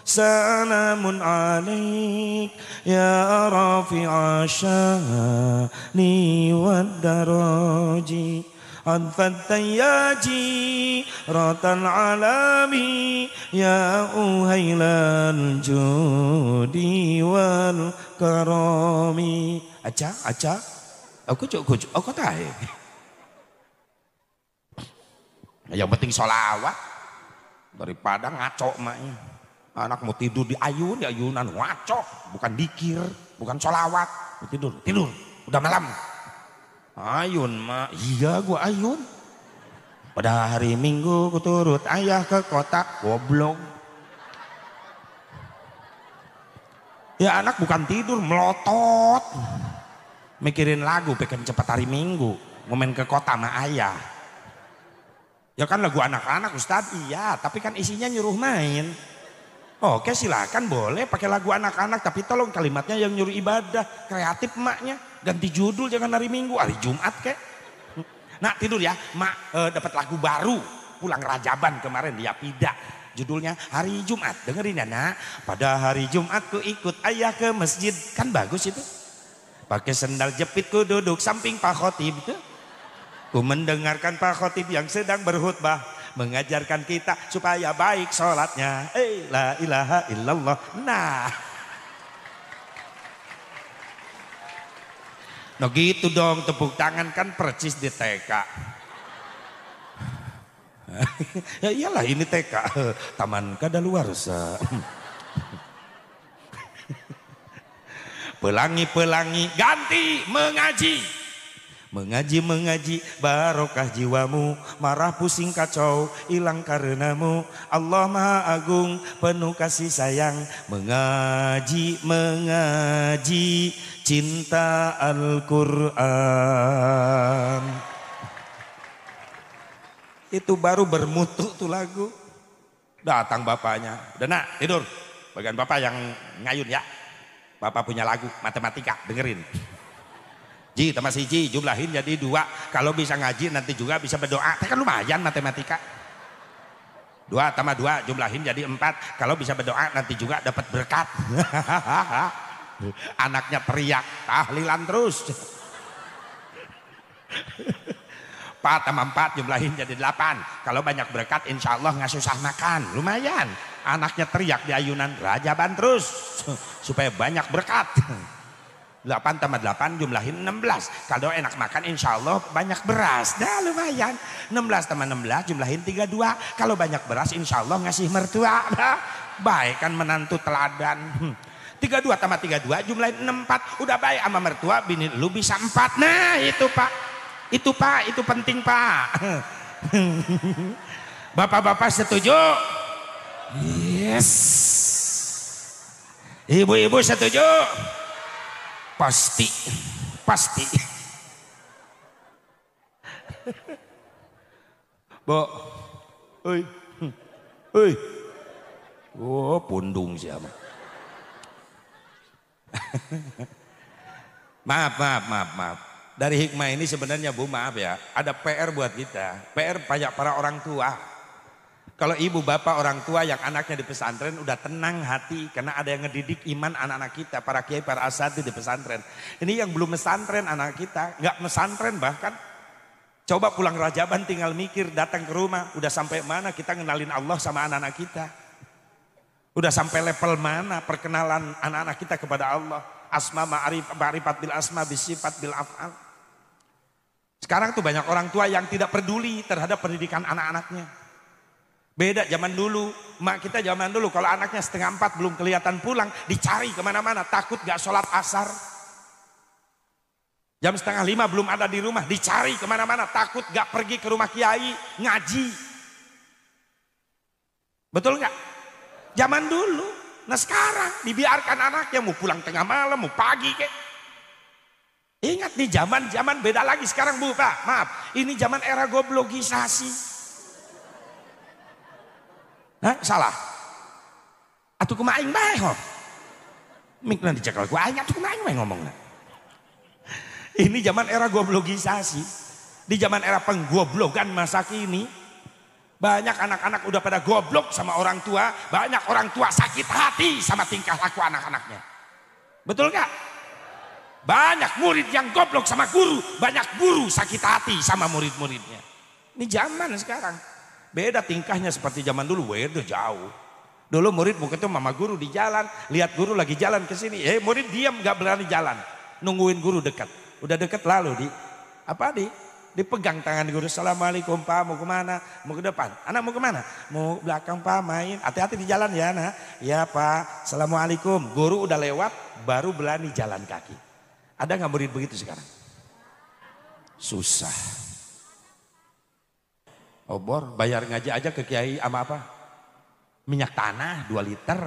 salamun alaik ya rafi'a syani wad daraji anfat tayaji ratan alami ya uhailan judi wal karami Aja aja aku cok aku oh, tahu Ya, yang penting sholawat daripada ngaco maknya anak mau tidur di ayun di ya ayunan ngaco bukan dikir bukan sholawat mau tidur tidur udah malam ayun mak iya gua ayun pada hari minggu kuturut ayah ke kota goblok ya anak bukan tidur melotot mikirin lagu pengen cepat hari minggu ngomen ke kota sama ayah Ya kan lagu anak-anak Ustadz, iya tapi kan isinya nyuruh main. Oke silakan boleh pakai lagu anak-anak tapi tolong kalimatnya yang nyuruh ibadah. Kreatif maknya, ganti judul jangan hari Minggu, hari Jumat kek. Nah tidur ya, mak e, dapat lagu baru pulang Rajaban kemarin dia pidak. Judulnya hari Jumat, dengerin ya nak. Pada hari Jumat ku ikut ayah ke masjid, kan bagus itu. Pakai sendal jepit ku duduk samping Pak Khotib itu. Ku mendengarkan Pak Khotib yang sedang berhutbah, mengajarkan kita supaya baik sholatnya. Eh, la ilaha illallah. Nah, no nah, gitu dong tepuk tangan kan percis di TK. ya iyalah ini TK, taman kada kadaluarsa. Pelangi-pelangi ganti mengaji. Mengaji-mengaji barokah jiwamu Marah pusing kacau hilang karenamu Allah Maha Agung penuh kasih sayang Mengaji-mengaji cinta Al-Quran Itu baru bermutu tuh lagu Datang bapaknya Udah tidur Bagian bapak yang ngayun ya Bapak punya lagu matematika dengerin Ji tambah siji jumlahin jadi dua. Kalau bisa ngaji nanti juga bisa berdoa. Kan lumayan matematika. Dua tambah dua jumlahin jadi empat. Kalau bisa berdoa nanti juga dapat berkat. Anaknya teriak tahlilan terus. Empat tambah empat jumlahin jadi delapan. Kalau banyak berkat insya Allah nggak susah makan. Lumayan. Anaknya teriak di ayunan rajaban terus. Supaya banyak berkat. 8 tambah 8 jumlahin 16. Kalau enak makan insya Allah banyak beras. Nah lumayan. 16 tambah 16 jumlahin 32. Kalau banyak beras insya Allah ngasih mertua. Nah, baik kan menantu teladan. Hmm. 32 tambah 32 jumlahin 64. Udah baik sama mertua bini lu bisa 4. Nah itu pak. Itu pak. Itu penting pak. Bapak-bapak setuju? Yes. Ibu-ibu setuju? Setuju. Pasti. Pasti. Bo. Oi. Oi. Oh, pundung siapa? maaf, maaf, maaf, maaf. Dari hikmah ini sebenarnya Bu, maaf ya. Ada PR buat kita. PR banyak para orang tua. Kalau ibu bapak orang tua yang anaknya di pesantren udah tenang hati karena ada yang ngedidik iman anak-anak kita, para kiai, para asati di pesantren. Ini yang belum pesantren anak kita, nggak pesantren bahkan coba pulang Rajaban tinggal mikir datang ke rumah, udah sampai mana kita ngenalin Allah sama anak-anak kita. Udah sampai level mana perkenalan anak-anak kita kepada Allah. Asma ma'arif, ma'rifat bil asma bisifat bil af'al. Sekarang tuh banyak orang tua yang tidak peduli terhadap pendidikan anak-anaknya. Beda zaman dulu, mak kita zaman dulu kalau anaknya setengah empat belum kelihatan pulang, dicari kemana-mana, takut gak sholat asar. Jam setengah lima belum ada di rumah, dicari kemana-mana, takut gak pergi ke rumah kiai, ngaji. Betul gak? Zaman dulu, nah sekarang dibiarkan anaknya mau pulang tengah malam, mau pagi kek. Ingat nih zaman-zaman beda lagi sekarang bu pak, maaf. Ini zaman era goblogisasi. Hah? Salah. Atuh kumaha aing bae ho. Mik nanti dicekel ku aing atuh kumaha aing ngomongna. Ini zaman era goblogisasi. Di zaman era penggoblogan masa kini, banyak anak-anak udah pada goblok sama orang tua, banyak orang tua sakit hati sama tingkah laku anak-anaknya. Betul nggak? Banyak murid yang goblok sama guru, banyak guru sakit hati sama murid-muridnya. Ini zaman sekarang. Beda tingkahnya seperti zaman dulu, itu jauh. Dulu murid mau tuh mama guru di jalan, lihat guru lagi jalan ke sini. Eh murid diam gak berani jalan. Nungguin guru dekat. Udah dekat lalu di, apa di? Dipegang tangan guru, Assalamualaikum Pak, mau kemana? Mau ke depan? Anak mau kemana? Mau belakang Pak main, hati-hati di jalan ya nak. Ya Pak, Assalamualaikum. Guru udah lewat, baru berani jalan kaki. Ada nggak murid begitu sekarang? Susah obor bayar ngaji aja ke kiai sama apa minyak tanah 2 liter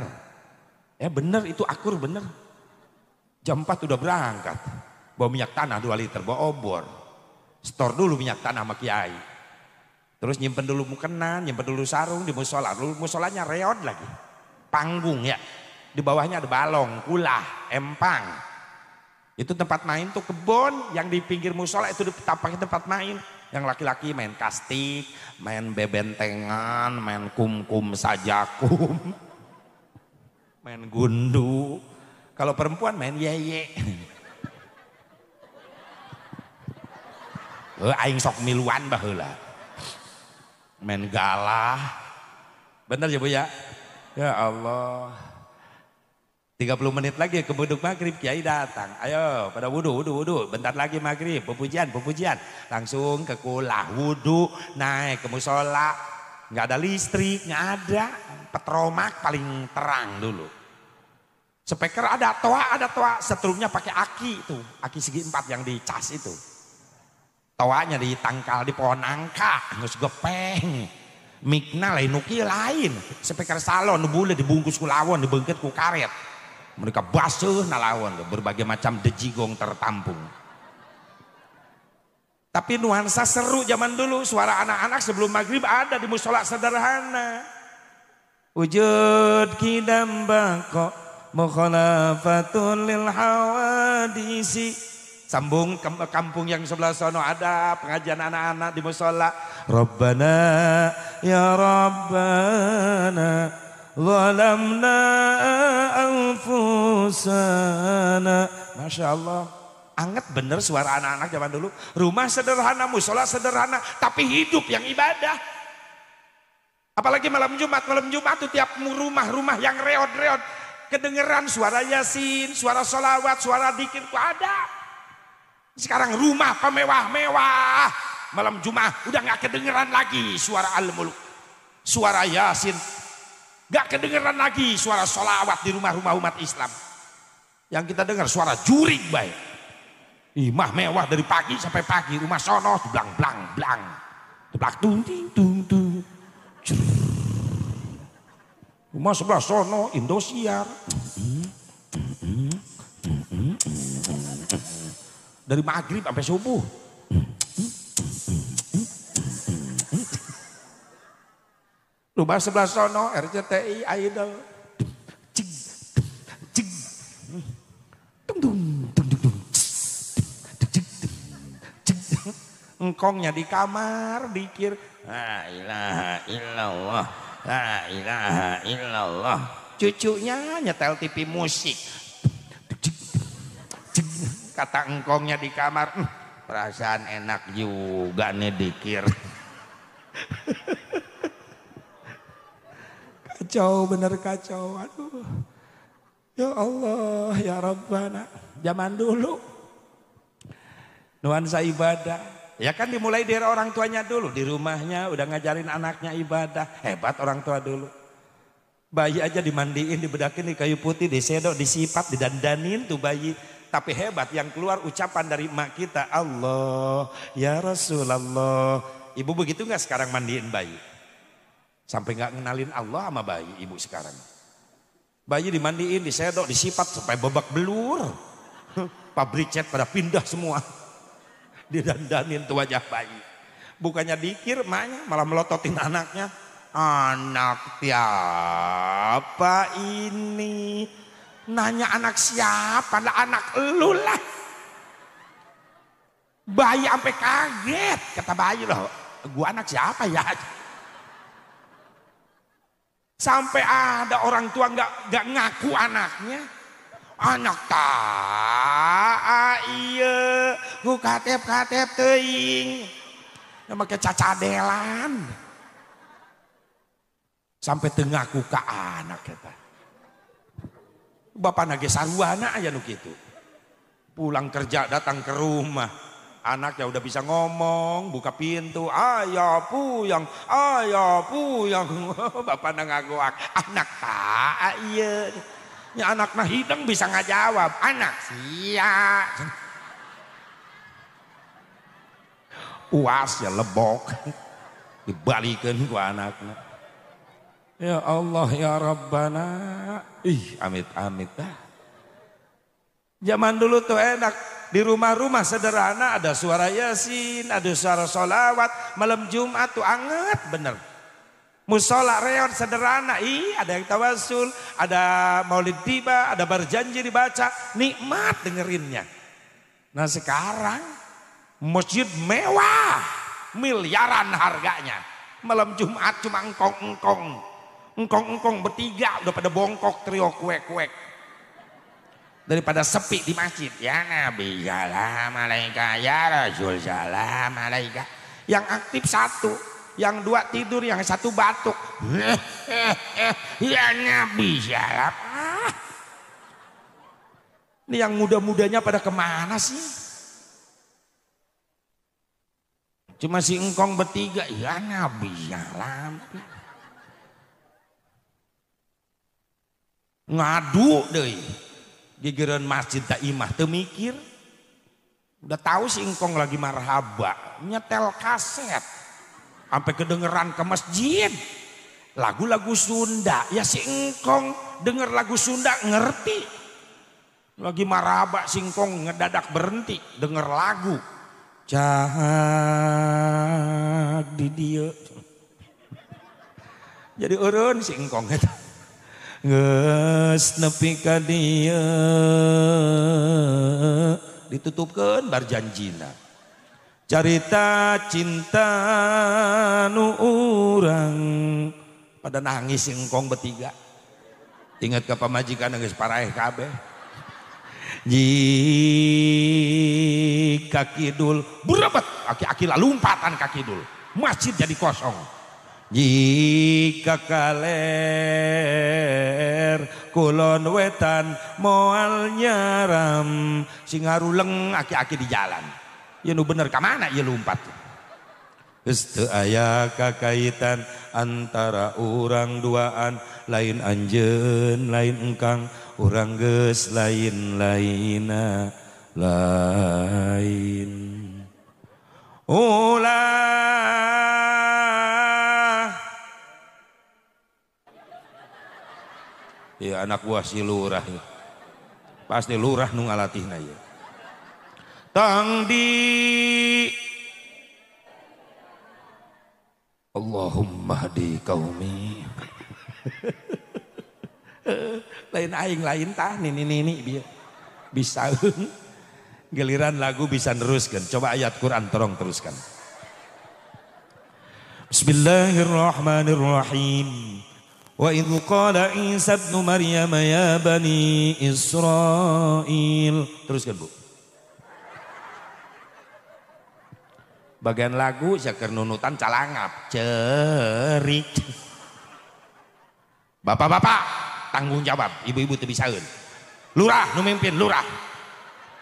ya bener itu akur bener jam 4 udah berangkat bawa minyak tanah 2 liter bawa obor store dulu minyak tanah sama kiai terus nyimpen dulu mukena nyimpen dulu sarung di musola dulu musolanya reot lagi panggung ya di bawahnya ada balong kulah empang itu tempat main tuh kebon yang di pinggir musola itu tampaknya tempat main yang laki-laki main kastik, main bebentengan, main kum-kum sajakum, main gundu. Kalau perempuan main yeye. Eh, aing sok miluan bahula. Main galah. Bener ya Bu ya? Ya Allah. 30 menit lagi ke beduk maghrib kiai datang. Ayo pada wudhu, wudhu, wudhu. Bentar lagi maghrib, pepujian, pepujian. Langsung ke kulah, wudhu, naik ke musola. Nggak ada listrik, nggak ada. Petromak paling terang dulu. Speaker ada toa, ada toa. Setrumnya pakai aki itu. Aki segi empat yang dicas itu. Toanya ditangkal di pohon angka. Ngus gepeng. Mikna lain nuki lain. Speaker salon bule dibungkus kulawon, dibengket ku karet mereka basuh nalawan berbagai macam dejigong tertampung tapi nuansa seru zaman dulu suara anak-anak sebelum maghrib ada di musola sederhana wujud kidam bako mukhalafatul lil hawadisi sambung ke kampung yang sebelah sono ada pengajian anak-anak di musola Rabbana ya Rabbana Zalamna anfusana. Masya Allah. Anget bener suara anak-anak zaman dulu. Rumah sederhana, musola sederhana. Tapi hidup yang ibadah. Apalagi malam Jumat. Malam Jumat tuh tiap rumah-rumah yang reot-reot. Kedengeran suara yasin, suara solawat, suara dikir itu ada. Sekarang rumah pemewah-mewah. Malam Jumat udah gak kedengeran lagi suara al-muluk. Suara yasin, Gak kedengeran lagi suara sholawat di rumah-rumah umat Islam. Yang kita dengar suara juring baik. Imah mewah dari pagi sampai pagi. Rumah sono blang blang blang. Teblak tung ting tung tung. Rumah sebelah sono Indosiar. Dari maghrib sampai subuh. Lubang sebelah sono RCTI Idol. Cing, cing. Tung tung Engkongnya di kamar dikir. La ilaha illallah. La ilaha illallah. Cucunya nyetel TV musik. Kata engkongnya di kamar. Hmm, perasaan enak juga nih dikir. Kacau bener kacau. Aduh. Ya Allah, ya Rabbana. Zaman dulu. Nuansa ibadah. Ya kan dimulai dari orang tuanya dulu. Di rumahnya udah ngajarin anaknya ibadah. Hebat orang tua dulu. Bayi aja dimandiin, dibedakin di kayu putih, disedok, disipat, didandanin tuh bayi. Tapi hebat yang keluar ucapan dari emak kita. Allah, ya Rasulullah. Ibu begitu nggak sekarang mandiin bayi? Sampai nggak ngenalin Allah sama bayi ibu sekarang. Bayi dimandiin, disedok, disipat supaya babak belur. Pabrik cat pada pindah semua. Didandanin tuh wajah bayi. Bukannya dikir maknya malah melototin anaknya. Anak siapa ini? Nanya anak siapa? Nah, anak lu lah. Bayi sampai kaget. Kata bayi loh, gua anak siapa ya? Sampai ada orang tua nggak nggak ngaku anaknya. Anak tak iya, ku katep katep teing. Nama kecacadelan. Sampai tengaku ke anak kita. Bapak nage sarwana aja nuk itu, Pulang kerja datang ke rumah anaknya udah bisa ngomong, buka pintu, ayah puyang, ayah puyang. Bapak nangagoak, anak tak iya. Ya anak mah hidung bisa ngajawab, anak iya Uas ya lebok, dibalikin ke anaknya. Ya Allah ya Rabbana. Ih amit-amit dah. Zaman dulu tuh enak di rumah-rumah sederhana ada suara yasin, ada suara solawat, malam Jumat tuh anget bener. Musola reon sederhana, ih ada yang tawasul, ada maulid tiba, ada berjanji dibaca, nikmat dengerinnya. Nah sekarang masjid mewah, miliaran harganya. Malam Jumat cuma engkong-engkong, engkong-engkong bertiga udah pada bongkok trio kuek-kuek daripada sepi di masjid. Ya Nabi salam alaika, ya Rasul salam alaika. Yang aktif satu, yang dua tidur, yang satu batuk. ya Nabi salam. Ini yang muda-mudanya pada kemana sih? Cuma si engkong bertiga, ya Nabi salam. Ngadu deh. Gigiran masjid tak imah teu udah tahu si ingkong lagi marhaba nyetel kaset sampai kedengeran ke masjid lagu-lagu Sunda ya si ingkong denger lagu Sunda ngerti lagi marhaba singkong ngedadak berhenti denger lagu jahat di dia jadi urun singkong gitu Ges nepi ka dia ditutupkeun bar janjina. Carita cinta nu urang pada nangis engkong bertiga. Ingat ke pamajikan geus paraeh kabeh. Jika kidul berabat, aki-aki lumpatan kaki dul masjid jadi kosong jika kalem kulon wetan moal nyaram singaruleng aki-aki di jalan ya nu bener ka mana ya lompat Gestu ayah kakaitan antara orang duaan lain anjen lain engkang orang ges lain laina lain ulah ya anak buah si lurah pasti lurah nu ngalatihna ya tang di Allahumma hadi kaumi lain aing lain tah nini nini biar bisa geliran lagu bisa neruskan coba ayat Quran terong teruskan Bismillahirrahmanirrahim وإذ قال عيسى ابن مريم يا بني إسرائيل teruskan Bu bagian lagu saker nunutan calangap cerik Bapak-bapak tanggung jawab ibu-ibu tuh lurah nu mimpin lurah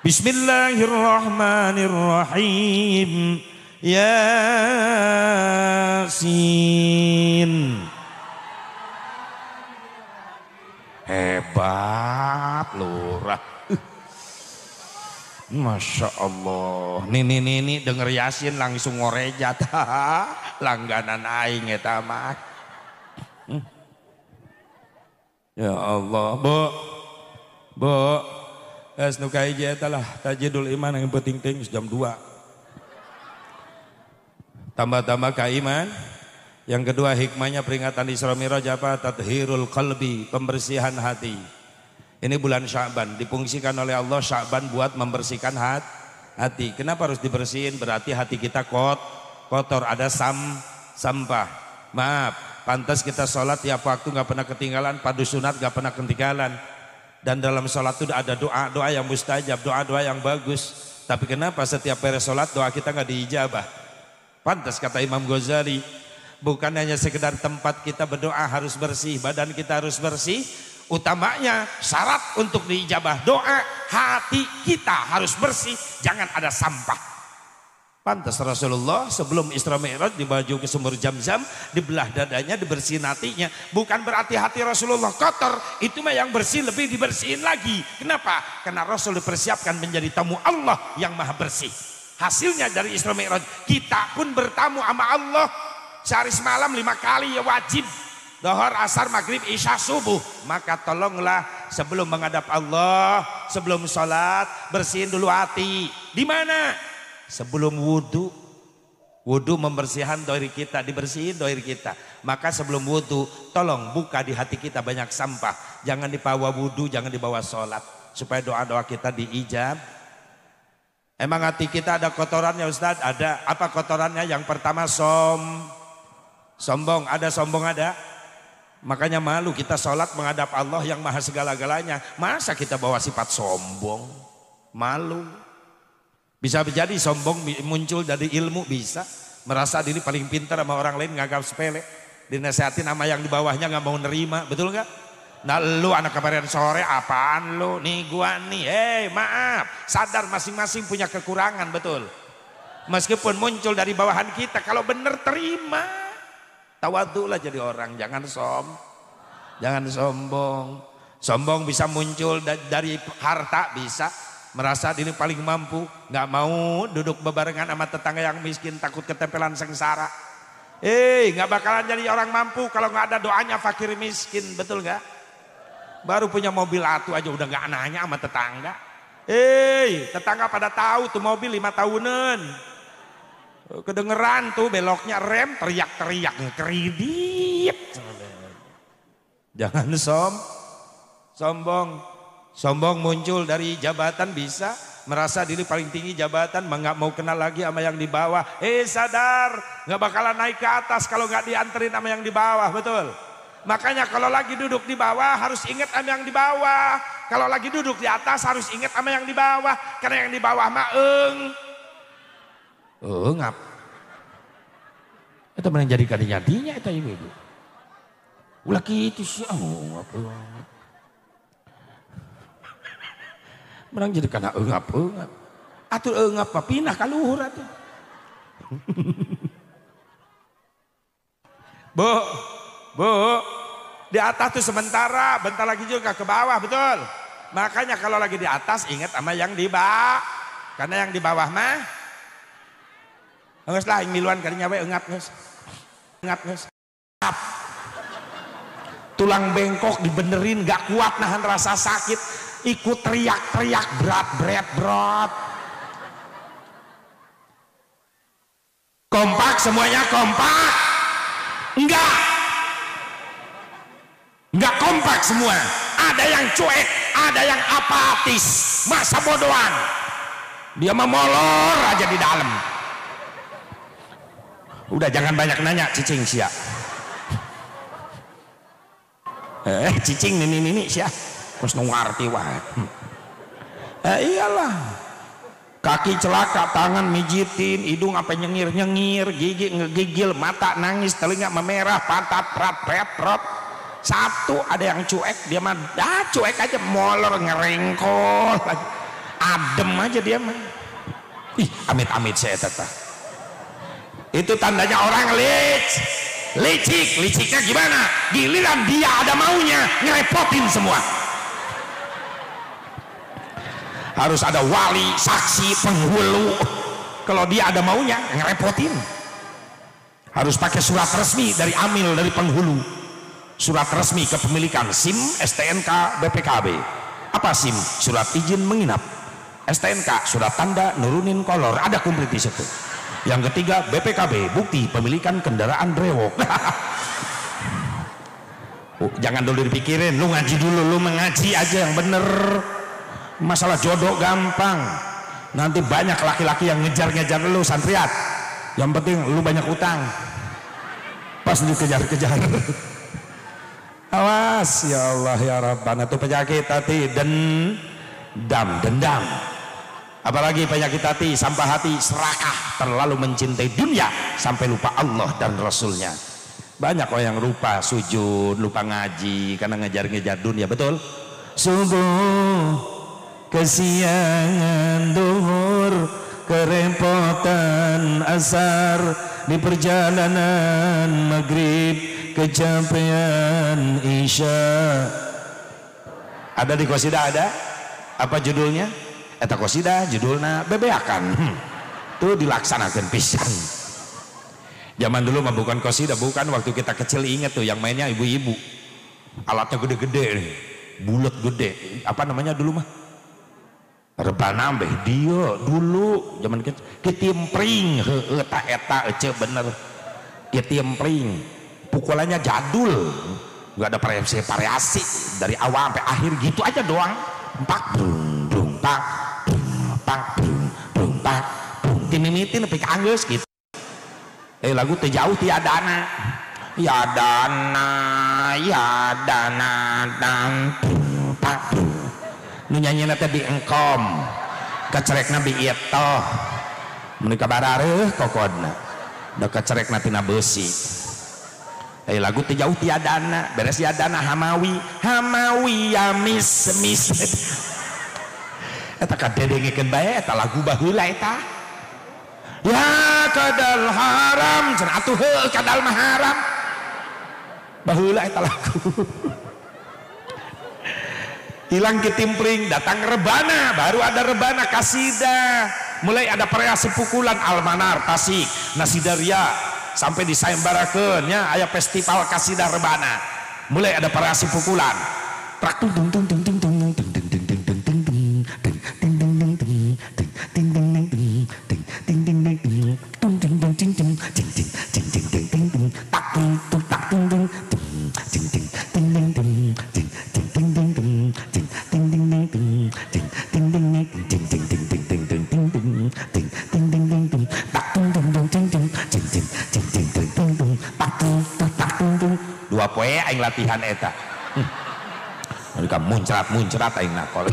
Bismillahirrahmanirrahim Yasin Hebat lurah. Masya Allah. Nini nini denger Yasin langsung ngorejat Langganan aing ya tamat. Ya Allah, Bu. Bu. Es nu kahiji lah tajidul iman yang penting-penting jam 2. Tambah-tambah keiman. Yang kedua hikmahnya peringatan Isra Miraj apa? Tathirul qalbi, pembersihan hati. Ini bulan Sya'ban, dipungsikan oleh Allah Sya'ban buat membersihkan hat, hati. Kenapa harus dibersihin? Berarti hati kita kot, kotor, ada sam, sampah. Maaf, pantas kita sholat tiap waktu nggak pernah ketinggalan, padu sunat nggak pernah ketinggalan. Dan dalam sholat itu ada doa-doa yang mustajab, doa-doa yang bagus. Tapi kenapa setiap beres sholat doa kita nggak diijabah? Pantas kata Imam Ghazali, Bukan hanya sekedar tempat kita berdoa harus bersih, badan kita harus bersih. Utamanya syarat untuk diijabah doa hati kita harus bersih, jangan ada sampah. Pantas Rasulullah sebelum Isra Mi'raj dibaju ke sumur jam-jam, dibelah dadanya, dibersihin hatinya. Bukan berarti hati Rasulullah kotor, itu mah yang bersih lebih dibersihin lagi. Kenapa? Karena Rasul dipersiapkan menjadi tamu Allah yang maha bersih. Hasilnya dari Isra Mi'raj, kita pun bertamu sama Allah Cari semalam lima kali ya wajib. Dohor, asar, maghrib, isya, subuh. Maka tolonglah sebelum menghadap Allah, sebelum sholat, bersihin dulu hati. Di mana? Sebelum wudhu. Wudhu membersihkan doir kita, dibersihin doir kita. Maka sebelum wudhu, tolong buka di hati kita banyak sampah. Jangan dibawa wudhu, jangan dibawa sholat. Supaya doa-doa kita diijab. Emang hati kita ada kotorannya Ustadz? Ada. Apa kotorannya? Yang pertama som. Sombong ada, sombong ada. Makanya malu kita sholat menghadap Allah yang maha segala-galanya. Masa kita bawa sifat sombong? Malu. Bisa jadi sombong muncul dari ilmu bisa. Merasa diri paling pintar sama orang lain nganggap sepele. Dinasehatin sama yang di bawahnya nggak mau nerima. Betul nggak? Nah lu anak kemarin sore apaan lu? Nih gua nih. Hei maaf. Sadar masing-masing punya kekurangan betul. Meskipun muncul dari bawahan kita. Kalau bener terima. Tawadulah jadi orang, jangan som. Jangan sombong. Sombong bisa muncul dari harta bisa, merasa diri paling mampu, nggak mau duduk bebarengan sama tetangga yang miskin takut ketempelan sengsara. Eh, gak nggak bakalan jadi orang mampu kalau nggak ada doanya fakir miskin, betul nggak? Baru punya mobil atu aja udah nggak nanya sama tetangga. Eh, tetangga pada tahu tuh mobil lima tahunan. Eh, kedengeran tuh beloknya rem teriak-teriak keridip. Jangan som, sombong. Sombong muncul dari jabatan bisa merasa diri paling tinggi jabatan nggak mau kenal lagi sama yang di bawah eh sadar nggak bakalan naik ke atas kalau nggak dianterin sama yang di bawah betul makanya kalau lagi duduk di bawah harus ingat sama yang di bawah kalau lagi duduk di atas harus ingat sama yang di bawah karena yang di bawah maeng engap, eh, Itu mana jadi kadinya dinya itu ibu-ibu. Ulah gitu sih, ah, oh, ngap. Menang jadi karena Enggak. Eh, eh, atau Atur apa, pindah ke luhur atuh. bu, bu, di atas tuh sementara, bentar lagi juga ke bawah, betul? Makanya kalau lagi di atas ingat sama yang di bawah. Karena yang di bawah mah Enggak lah, miluan kali nyampe engat nges. Engat nges. Tulang bengkok dibenerin gak kuat nahan rasa sakit. Ikut teriak-teriak berat berat berat. Kompak semuanya kompak. Enggak. Enggak kompak semua. Ada yang cuek, ada yang apatis. Masa bodohan. Dia memolor aja di dalam. Udah jangan banyak nanya cicing sia. Eh, eh cicing nini nini sia. Terus nungarti wah. Hmm. Eh iyalah. Kaki celaka, tangan mijitin, hidung apa nyengir-nyengir, gigi ngegigil, mata nangis, telinga memerah, pantat prat pret Satu ada yang cuek, dia mah dah cuek aja molor ngerengkol lagi. Adem aja dia mah. Ih, amit-amit saya tetap itu tandanya orang lic. Licik, liciknya gimana? Giliran dia ada maunya, ngerepotin semua. Harus ada wali, saksi, penghulu. Kalau dia ada maunya, ngerepotin. Harus pakai surat resmi dari amil, dari penghulu. Surat resmi kepemilikan SIM, STNK, BPKB. Apa SIM? Surat izin menginap. STNK, surat tanda, nurunin kolor. Ada komplit di situ. Yang ketiga BPKB, bukti pemilikan kendaraan brewok. Oh, jangan dulu dipikirin, lu ngaji dulu, lu mengaji aja yang bener. Masalah jodoh gampang. Nanti banyak laki-laki yang ngejar-ngejar lu santriat. Yang penting lu banyak utang. Pas lu kejar kejar Awas ya Allah ya Rabbana itu penyakit hati dendam, dendam apalagi penyakit hati sampah hati serakah terlalu mencintai dunia sampai lupa Allah dan Rasulnya banyak orang yang lupa sujud lupa ngaji karena ngejar-ngejar dunia betul subuh kesiangan duhur kerepotan asar di perjalanan maghrib kecapean isya ada di kosida ada apa judulnya eta kosida judulna bebeakan hmm. tuh dilaksanakan pisang. zaman dulu mah bukan kosida bukan waktu kita kecil inget tuh yang mainnya ibu-ibu alatnya gede-gede bulat gede apa namanya dulu mah rebana beh dia dulu zaman kecil ketimpring heeh eta eta ece bener ketimpring pukulannya jadul gak ada variasi variasi dari awal sampai akhir gitu aja doang empat bro gus gitu eh, lagu tuh jauh tia ya dana danadang nyanyi na dingkom keek nabito mennikabara kok doka cerek natina besi eh lagu ti jauh ti dana beres ya dana hamawi hamawi yamis eta kadedengikeun bae eta lagu baheula eta ya kadal haram cenah atuh kadal mah haram baheula eta lagu hilang ketimpling datang rebana baru ada rebana kasida mulai ada perea sepukulan almanar tasik nasidaria sampai di sayembarakeun aya festival kasida rebana mulai ada perea sepukulan trak tung tung aing latihan eta. Hmm. Mereka muncrat-muncrat aing nakol.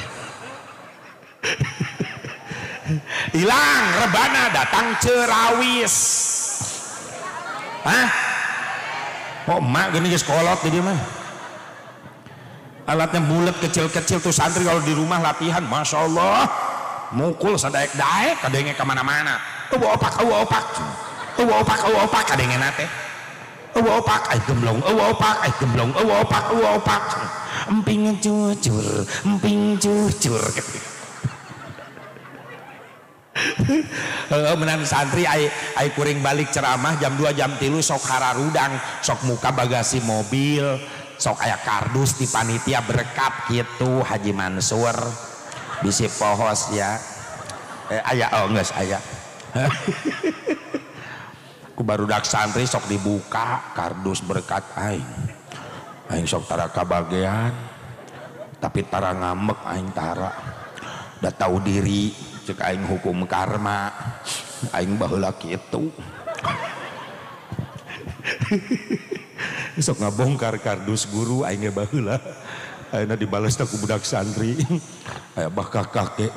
Hilang rebana datang cerawis. Hah? kok oh, emak gini guys kolot jadi mah. Alatnya bulat kecil-kecil tuh santri kalau di rumah latihan, masya Allah, mukul sadaek daek kadenge kemana-mana. Tuh opak, tuh opak, tuh opak, tuh opak kadenge nate. Uwa opak ay gemlong, uwa opak ay gemlong, uwa opak, uwa opak. Emping jujur, emping jujur. menan santri ay ay kuring balik ceramah jam dua jam tiga sok hara hararudang sok muka bagasi mobil sok ayak kardus di panitia berkap gitu Haji Mansur bisi pohos ya eh, ayah oh nges ayah ku dak santri sok dibuka kardus berkat aing aing sok tara kabagian tapi tara ngambek aing tara udah tahu diri cek aing hukum karma aing bahula kitu sok ngabongkar kardus guru aingnya bahula aina dibalas ku budak santri aya kakak kakek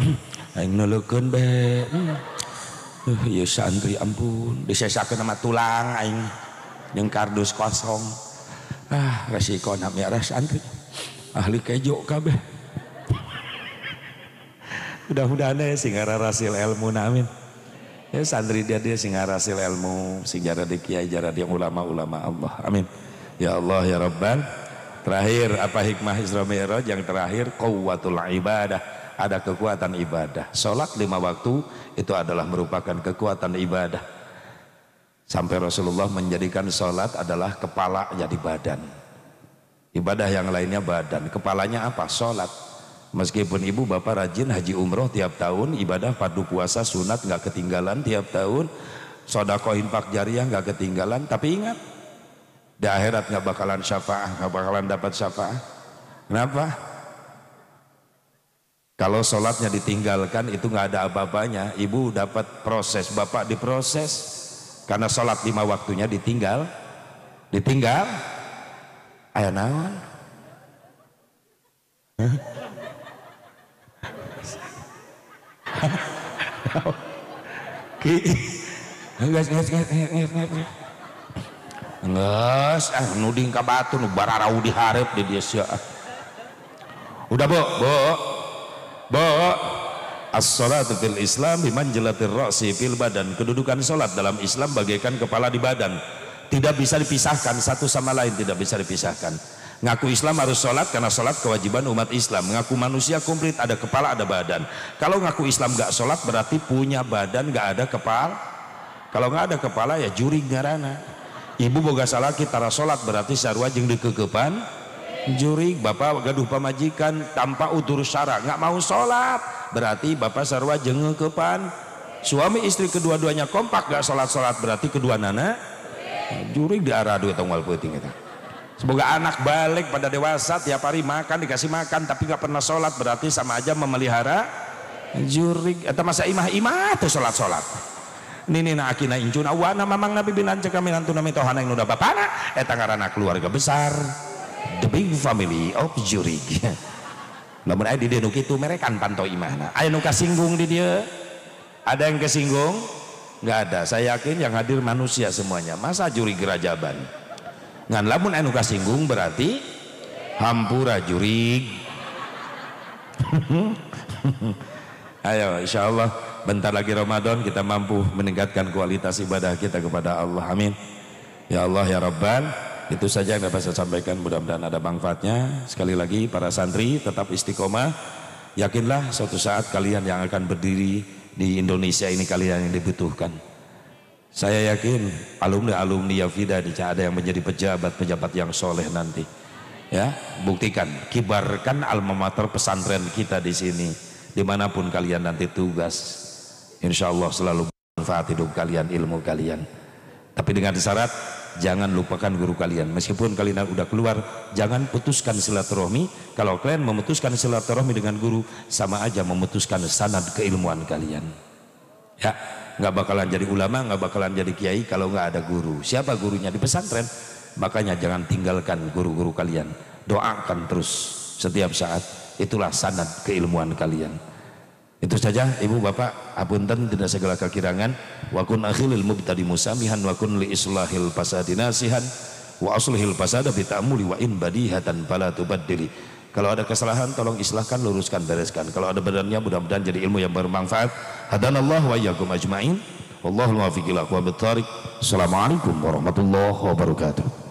aing neleukeun bae Uh, ya santri ya ampun, disesakeun sama tulang aing yang kardus kosong. Ah, resiko na miara santri. Ahli kejo kabeh. Mudah-mudahan ya sing rasil ilmu namin amin. Ya santri dia dia sing rasil ilmu, sing jara di kiai, jara di ulama-ulama Allah. Amin. Ya Allah ya Rabban Terakhir apa hikmah Isra Mi'raj yang terakhir kuwatul ibadah ada kekuatan ibadah. Sholat lima waktu itu adalah merupakan kekuatan ibadah. Sampai Rasulullah menjadikan sholat adalah kepala jadi badan. Ibadah yang lainnya badan. Kepalanya apa? Sholat. Meskipun ibu bapak rajin haji umroh tiap tahun, ibadah padu puasa sunat nggak ketinggalan tiap tahun, sodako infak jariah nggak ketinggalan. Tapi ingat, di akhirat nggak bakalan syafaah, nggak bakalan dapat syafaah. Kenapa? Kalau sholatnya ditinggalkan itu nggak ada apa-apanya. Ibu dapat proses, bapak diproses karena sholat lima waktunya ditinggal, ditinggal. Ayo naon? Nges, nges, ah nuding ka batu nu bararau diharap di dia sia. Udah, Bu, Bu bo as-salatu fil Islam jelatir roksi fil badan. Kedudukan salat dalam Islam bagaikan kepala di badan. Tidak bisa dipisahkan satu sama lain, tidak bisa dipisahkan. Ngaku Islam harus sholat karena sholat kewajiban umat Islam. Ngaku manusia komplit ada kepala ada badan. Kalau ngaku Islam gak sholat berarti punya badan gak ada kepala. Kalau nggak ada kepala ya juri ngarana. Ibu boga salah kita rasolat berarti sarwa jeng dikekepan Juri, bapak gaduh pamajikan tanpa utur syara nggak mau sholat berarti bapak sarwa jenge kepan suami istri kedua-duanya kompak gak sholat sholat berarti kedua nana jurig di arah duit tunggal puting itu. semoga anak balik pada dewasa tiap hari makan dikasih makan tapi nggak pernah sholat berarti sama aja memelihara jurig atau masa imah imah tuh sholat sholat nini na akina incuna wana mamang nabi binan cekaminan tunami tohana yang nuda bapana etangarana keluarga besar the big family of jurig namun ayah di dia itu mereka kan pantau imana, ayah nuka singgung di dia ada yang kesinggung nggak ada saya yakin yang hadir manusia semuanya masa juri gerajaban ngan lamun ayah nuka singgung berarti hampura jurig ayo insya Allah bentar lagi Ramadan kita mampu meningkatkan kualitas ibadah kita kepada Allah amin ya Allah ya Rabban itu saja yang dapat saya sampaikan, mudah-mudahan ada manfaatnya. Sekali lagi para santri tetap istiqomah. Yakinlah suatu saat kalian yang akan berdiri di Indonesia ini kalian yang dibutuhkan. Saya yakin alumni-alumni Yafida tidak ada yang menjadi pejabat-pejabat yang soleh nanti. Ya, buktikan, kibarkan alma mater pesantren kita di sini. Dimanapun kalian nanti tugas, insya Allah selalu manfaat hidup kalian, ilmu kalian. Tapi dengan syarat jangan lupakan guru kalian. Meskipun kalian udah keluar, jangan putuskan silaturahmi. Kalau kalian memutuskan silaturahmi dengan guru, sama aja memutuskan sanad keilmuan kalian. Ya, nggak bakalan jadi ulama, nggak bakalan jadi kiai kalau nggak ada guru. Siapa gurunya di pesantren? Makanya jangan tinggalkan guru-guru kalian. Doakan terus setiap saat. Itulah sanad keilmuan kalian. Itu saja Ibu Bapak, apunten tidak segala kekirangan. Wa kun akhilil mubtadi musamihan wa kun li islahil fasadina nasihan wa aslihil fasada bitamuli wa in badihatan fala tubaddili. Kalau ada kesalahan tolong islahkan, luruskan, bereskan. Kalau ada badannya, mudah-mudahan jadi ilmu yang bermanfaat. Hadanallahu wa iyyakum ajmain. wallahu muwaffiq ila aqwamit thariq. Assalamualaikum warahmatullahi wabarakatuh.